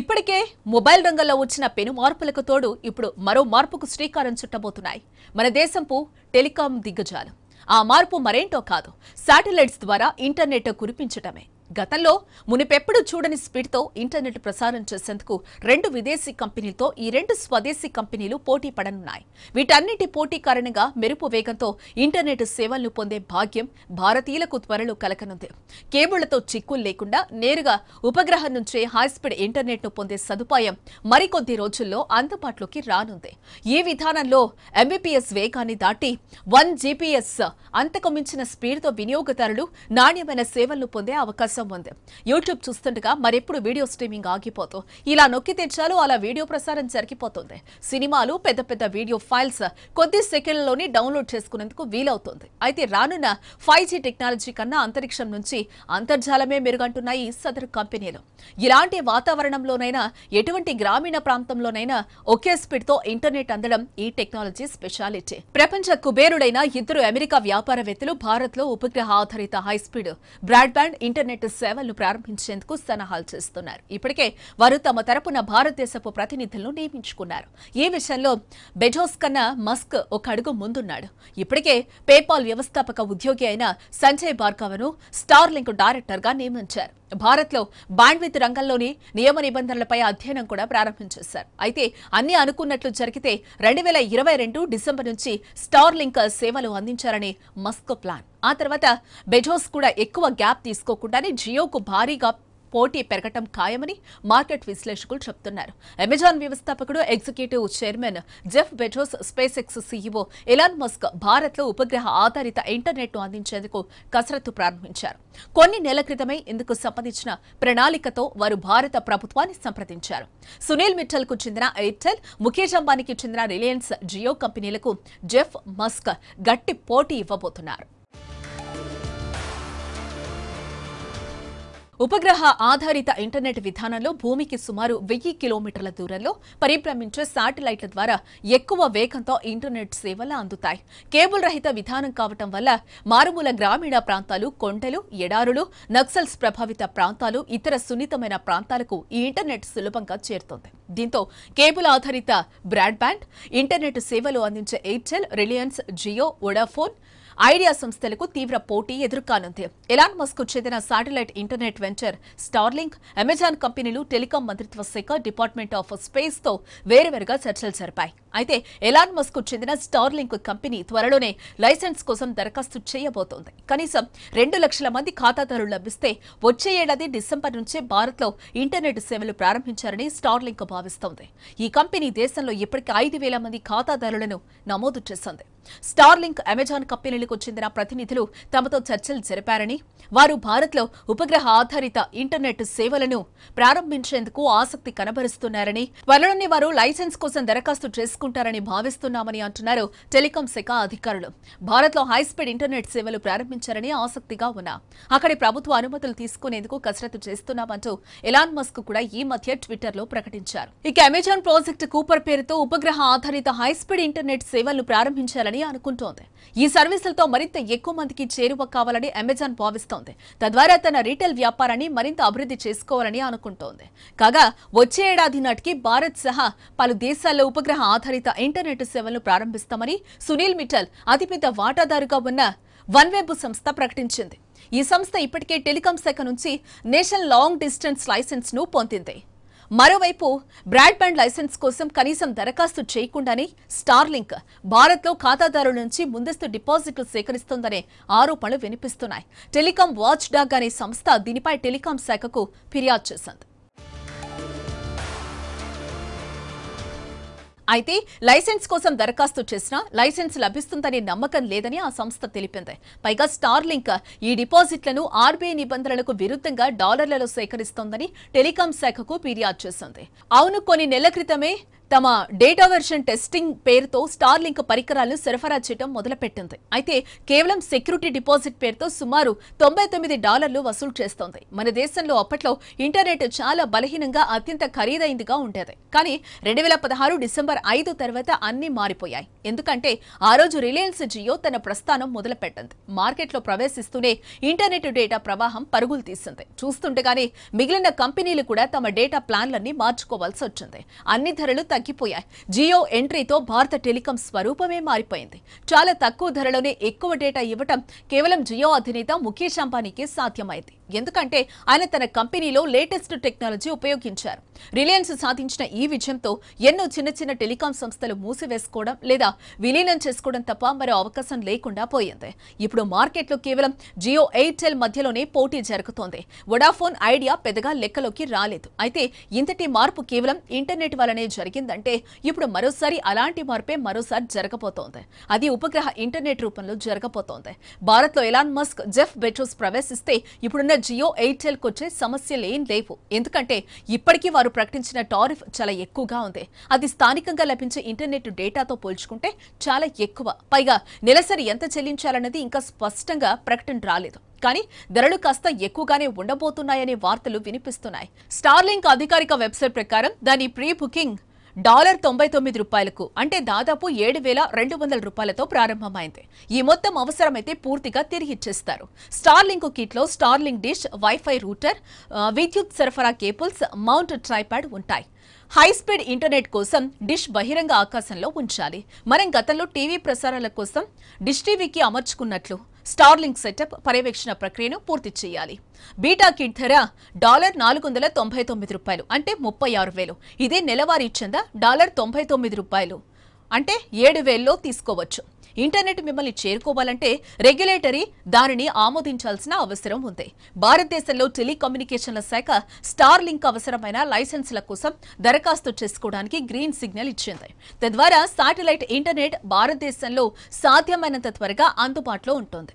ఇప్పటికే మొబైల్ రంగంలో వచ్చిన పెను మార్పులకు తోడు ఇప్పుడు మరో మార్పుకు శ్రీకారం చుట్టబోతున్నాయి మన దేశంపు టెలికాం దిగ్గజాలు ఆ మార్పు మరేంటో కాదు శాటిలైట్స్ ద్వారా ఇంటర్నెట్ కురిపించటమే గతంలో మునిపెప్పుడు చూడని స్పీడ్తో ఇంటర్నెట్ ప్రసారం చేసేందుకు రెండు విదేశీ కంపెనీలతో ఈ రెండు స్వదేశీ కంపెనీలు పోటీ పడనున్నాయి వీటన్నిటి పోటీ కారణంగా మెరుపు వేగంతో ఇంటర్నెట్ సేవలను పొందే భాగ్యం భారతీయులకు త్వరలో కలకనుంది కేబుళ్లతో చిక్కులు లేకుండా నేరుగా ఉపగ్రహం నుంచే హైస్పీడ్ ను పొందే సదుపాయం మరికొద్ది రోజుల్లో అందుబాటులోకి రానుంది ఈ విధానంలో ఎంబీపీఎస్ వేగాన్ని దాటి వన్ జీపీఎస్ అంతకు మించిన స్పీడ్తో వినియోగదారులు నాణ్యమైన సేవలను పొందే అవకాశం అవకాశం ఉంది యూట్యూబ్ చూస్తుండగా మరెప్పుడు వీడియో స్ట్రీమింగ్ ఆగిపోతూ ఇలా నొక్కి తెచ్చాలో అలా వీడియో ప్రసారం జరిగిపోతుంది సినిమాలు పెద్ద పెద్ద వీడియో ఫైల్స్ కొద్ది సెకండ్లోనే డౌన్లోడ్ చేసుకునేందుకు వీలవుతుంది అయితే రానున్న ఫైవ్ టెక్నాలజీ కన్నా అంతరిక్షం నుంచి అంతర్జాలమే మెరుగంటున్నాయి సదరు కంపెనీలు ఇలాంటి వాతావరణంలోనైనా ఎటువంటి గ్రామీణ ప్రాంతంలోనైనా ఒకే స్పీడ్తో ఇంటర్నెట్ అందడం ఈ టెక్నాలజీ స్పెషాలిటీ ప్రపంచ కుబేరుడైన ఇద్దరు అమెరికా వ్యాపారవేత్తలు భారత్లో ఉపగ్రహ ఆధారిత హైస్పీడ్ బ్రాడ్బ్యాండ్ ఇంటర్నెట్ ఇంటర్నెట్ సేవలను ప్రారంభించేందుకు సన్నాహాలు చేస్తున్నారు ఇప్పటికే వారు తమ తరపున భారతదేశపు ప్రతినిధులను నియమించుకున్నారు ఈ విషయంలో బెజోస్ కన్నా మస్క్ ఒక అడుగు ముందున్నాడు ఇప్పటికే పేపాల్ వ్యవస్థాపక ఉద్యోగి అయిన సంజయ్ భార్గవను స్టార్ లింక్ డైరెక్టర్గా నియమించారు భారత్లో బాండ్విత్ రంగంలోని నియమ నిబంధనలపై అధ్యయనం కూడా ప్రారంభం చేశారు అయితే అన్ని అనుకున్నట్లు జరిగితే రెండు డిసెంబర్ నుంచి స్టార్ లింక్ సేవలు అందించారని మస్కో ప్లాన్ ఆ తర్వాత బెజోస్ కూడా ఎక్కువ గ్యాప్ తీసుకోకుండానే జియోకు భారీగా పోటీ పెరగటం ఖాయమని మార్కెట్ విశ్లేషకులు చెబుతున్నారు అమెజాన్ వ్యవస్థాపకుడు executive chairman Jeff Bezos SpaceX CEO Elon Musk భారత్లో ఉపగ్రహ ఆధారిత ను అందించేందుకు కసరత్తు ప్రారంభించారు కొన్ని నెలల క్రితమే ఇందుకు సంబంధించిన ప్రణాళికతో వారు భారత ప్రభుత్వాన్ని సంప్రదించారు సునీల్ మిట్టల్ కు చెందిన ఎయిర్టెల్ ముఖేష్ అంబానీకి చెందిన రిలయన్స్ జియో కంపెనీలకు జెఫ్ మస్క్ గట్టి పోటీ ఇవ్వబోతున్నారు ఉపగ్రహ ఆధారిత ఇంటర్నెట్ విధానంలో భూమికి సుమారు వెయ్యి కిలోమీటర్ల దూరంలో పరిభ్రమించే శాటిలైట్ల ద్వారా ఎక్కువ వేగంతో ఇంటర్నెట్ సేవలు అందుతాయి కేబుల్ రహిత విధానం కావటం వల్ల మారుమూల గ్రామీణ ప్రాంతాలు కొండలు ఎడారులు నక్సల్స్ ప్రభావిత ప్రాంతాలు ఇతర సున్నితమైన ప్రాంతాలకు ఈ ఇంటర్నెట్ సులభంగా చేరుతోంది దీంతో కేబుల్ ఆధారిత బ్రాడ్బ్యాండ్ ఇంటర్నెట్ సేవలు అందించే Airtel Reliance Jio Vodafone Idea సంస్థలకు తీవ్ర పోటీ ఎదుర్కానుంది ఎలాన్ మస్క్ చెందిన satellite internet venture Starlink Amazon కంపెనీలు టెలికాం మంత్రిత్వ శాఖ డిపార్ట్మెంట్ ఆఫ్ స్పేస్ తో వేరువేరుగా చర్చలు జరిపాయి అయితే ఎలాన్ మస్క్ చెందిన స్టార్లింక్ కంపెనీ త్వరలోనే లైసెన్స్ కోసం దరఖాస్తు చేయబోతోంది కనీసం రెండు లక్షల మంది ఖాతాదారులు లభిస్తే వచ్చే ఏడాది డిసెంబర్ నుంచే భారత్లో ఇంటర్నెట్ సేవలు ప్రారంభించారని స్టార్లింక్ భావిస్తోంది ఈ కంపెనీ దేశంలో ఇప్పటికే ఐదు వేల మంది ఖాతాదారులను నమోదు చేసింది స్టార్లింక్ అమెజాన్ కంపెనీలకు చెందిన ప్రతినిధులు తమతో చర్చలు జరిపారని వారు భారత్లో ఉపగ్రహ ఆధారిత ఇంటర్నెట్ సేవలను ప్రారంభించేందుకు ఆసక్తి కనబరుస్తున్నారని త్వరలోనే వారు లైసెన్స్ కోసం దరఖాస్తు చేసుకుంటారని భావిస్తున్నామని అంటున్నారు టెలికాం శాఖ అధికారులు భారత్లో హైస్పీడ్ ఇంటర్నెట్ సేవలు ప్రారంభించారని ఆసక్తిగా ఉన్నా అక్కడి ప్రభుత్వ అనుమతులు తీసుకునేందుకు కసరత్తు చేస్తున్నామంటూ ఎలాన్ మస్క్ కూడా ఈ మధ్య ట్విట్టర్లో ప్రకటించారు ఇక అమెజాన్ ప్రాజెక్టు కూపర్ పేరుతో ఉపగ్రహ ఆధారిత హైస్పీడ్ ఇంటర్నెట్ సేవలను ప్రారంభించారని చేరుతుందని అనుకుంటోంది ఈ సర్వీసులతో మరింత ఎక్కువ మందికి చేరువ కావాలని అమెజాన్ భావిస్తోంది తద్వారా తన రీటైల్ వ్యాపారాన్ని మరింత అభివృద్ధి చేసుకోవాలని అనుకుంటోంది కాగా వచ్చే ఏడాది నాటికి భారత్ సహా పలు దేశాల్లో ఉపగ్రహ ఆధారిత ఇంటర్నెట్ సేవలను ప్రారంభిస్తామని సునీల్ మిఠల్ అతిపెద్ద వాటాదారుగా ఉన్న వన్వెబ్ సంస్థ ప్రకటించింది ఈ సంస్థ ఇప్పటికే టెలికాం శాఖ నుంచి నేషనల్ లాంగ్ డిస్టెన్స్ లైసెన్స్ ను పొందింది మరోవైపు బ్రాడ్బ్యాండ్ లైసెన్స్ కోసం కనీసం దరఖాస్తు చేయకుండానే స్టార్లింక్ భారత్లో ఖాతాదారుల నుంచి ముందస్తు డిపాజిట్లు సేకరిస్తోందనే ఆరోపణలు వినిపిస్తున్నాయి టెలికాం వాచ్ డాగ్ అనే సంస్థ దీనిపై టెలికాం శాఖకు ఫిర్యాదు చేసింది అయితే లైసెన్స్ కోసం దరఖాస్తు చేసినా లైసెన్స్ లభిస్తుందనే నమ్మకం లేదని ఆ సంస్థ తెలిపింది పైగా స్టార్ లింక్ ఈ డిపాజిట్లను ఆర్బీఐ నిబంధనలకు విరుద్ధంగా డాలర్లలో సేకరిస్తోందని టెలికాం శాఖకు ఫిర్యాదు చేసింది అవును కొన్ని నెలల క్రితమే తమ డేటా వెర్షన్ టెస్టింగ్ పేరుతో స్టార్ లింక్ పరికరాలను సరఫరా చేయడం మొదలుపెట్టింది అయితే కేవలం సెక్యూరిటీ డిపాజిట్ పేరుతో సుమారు తొంభై తొమ్మిది డాలర్లు వసూలు చేస్తోంది మన దేశంలో అప్పట్లో ఇంటర్నెట్ చాలా బలహీనంగా అత్యంత ఖరీదైందిగా ఉండేది కానీ రెండు వేల పదహారు డిసెంబర్ ఐదు తర్వాత అన్ని మారిపోయాయి ఎందుకంటే ఆ రోజు రిలయన్స్ జియో తన ప్రస్థానం మొదలుపెట్టింది మార్కెట్లో ప్రవేశిస్తూనే ఇంటర్నెట్ డేటా ప్రవాహం పరుగులు తీసింది చూస్తుండగానే మిగిలిన కంపెనీలు కూడా తమ డేటా ప్లాన్లన్నీ మార్చుకోవాల్సి వచ్చింది అన్ని ధరలు తగ్గిపోయాయి జియో ఎంట్రీతో భారత టెలికాం స్వరూపమే మారిపోయింది చాలా తక్కువ ధరలోనే ఎక్కువ డేటా ఇవ్వటం కేవలం జియో అధినేత ముఖేష్ అంబానీకి సాధ్యమైంది ఎందుకంటే ఆయన తన కంపెనీలో లేటెస్ట్ టెక్నాలజీ ఉపయోగించారు రిలయన్స్ సాధించిన ఈ విజయంతో ఎన్నో చిన్న చిన్న టెలికాం సంస్థలు మూసివేసుకోవడం లేదా విలీనం చేసుకోవడం తప్ప మరో అవకాశం లేకుండా పోయింది ఇప్పుడు మార్కెట్లో కేవలం జియో ఎయిర్టెల్ మధ్యలోనే పోటీ జరుగుతోంది వొడాఫోన్ ఐడియా పెద్దగా లెక్కలోకి రాలేదు అయితే ఇంతటి మార్పు కేవలం ఇంటర్నెట్ వల్లనే జరిగింది జరిగిందంటే ఇప్పుడు మరోసారి అలాంటి మార్పే మరోసారి జరగబోతోంది అది ఉపగ్రహ ఇంటర్నెట్ రూపంలో జరగబోతోంది లో ఎలాన్ మస్క్ జెఫ్ బెట్రోస్ ప్రవేశిస్తే ఇప్పుడున్న జియో ఎయిర్టెల్ వచ్చే సమస్యలు ఏం లేవు ఎందుకంటే ఇప్పటికీ వారు ప్రకటించిన టారిఫ్ చాలా ఎక్కువగా ఉంది అది స్థానికంగా లభించే ఇంటర్నెట్ డేటాతో పోల్చుకుంటే చాలా ఎక్కువ పైగా నెలసరి ఎంత చెల్లించాలన్నది ఇంకా స్పష్టంగా ప్రకటన రాలేదు కానీ ధరలు కాస్త ఎక్కువగానే ఉండబోతున్నాయనే వార్తలు వినిపిస్తున్నాయి స్టార్లింక్ అధికారిక వెబ్సైట్ ప్రకారం దాని ప్రీ బుకింగ్ డాలర్ తొంభై తొమ్మిది రూపాయలకు అంటే దాదాపు ఏడు వేల రెండు వందల రూపాయలతో ప్రారంభమైంది ఈ మొత్తం అవసరమైతే పూర్తిగా తిరిగి ఇచ్చేస్తారు స్టార్లింక్ కిట్లో స్టార్లింక్ డిష్ వైఫై రూటర్ విద్యుత్ సరఫరా కేబుల్స్ మౌంట్ ట్రైపాడ్ ఉంటాయి హైస్పీడ్ ఇంటర్నెట్ కోసం డిష్ బహిరంగ ఆకాశంలో ఉంచాలి మనం గతంలో టీవీ ప్రసారాల కోసం డిష్ టీవీకి అమర్చుకున్నట్లు స్టార్లింక్ సెటప్ పర్యవేక్షణ ప్రక్రియను పూర్తి చేయాలి బీటా కిట్ ధర డాలర్ నాలుగు వందల తొంభై తొమ్మిది రూపాయలు అంటే ముప్పై ఆరు వేలు ఇదే నెలవారీ చంద డాలర్ తొంభై తొమ్మిది రూపాయలు అంటే ఏడు వేల్లో తీసుకోవచ్చు ఇంటర్నెట్ మిమ్మల్ని చేరుకోవాలంటే రెగ్యులేటరీ దానిని ఆమోదించాల్సిన అవసరం ఉంది భారతదేశంలో టెలికమ్యూనికేషన్ల శాఖ స్టార్ లింక్ అవసరమైన లైసెన్సుల కోసం దరఖాస్తు చేసుకోవడానికి గ్రీన్ సిగ్నల్ ఇచ్చింది తద్వారా సాటిలైట్ ఇంటర్నెట్ భారతదేశంలో సాధ్యమైనంత త్వరగా అందుబాటులో ఉంటుంది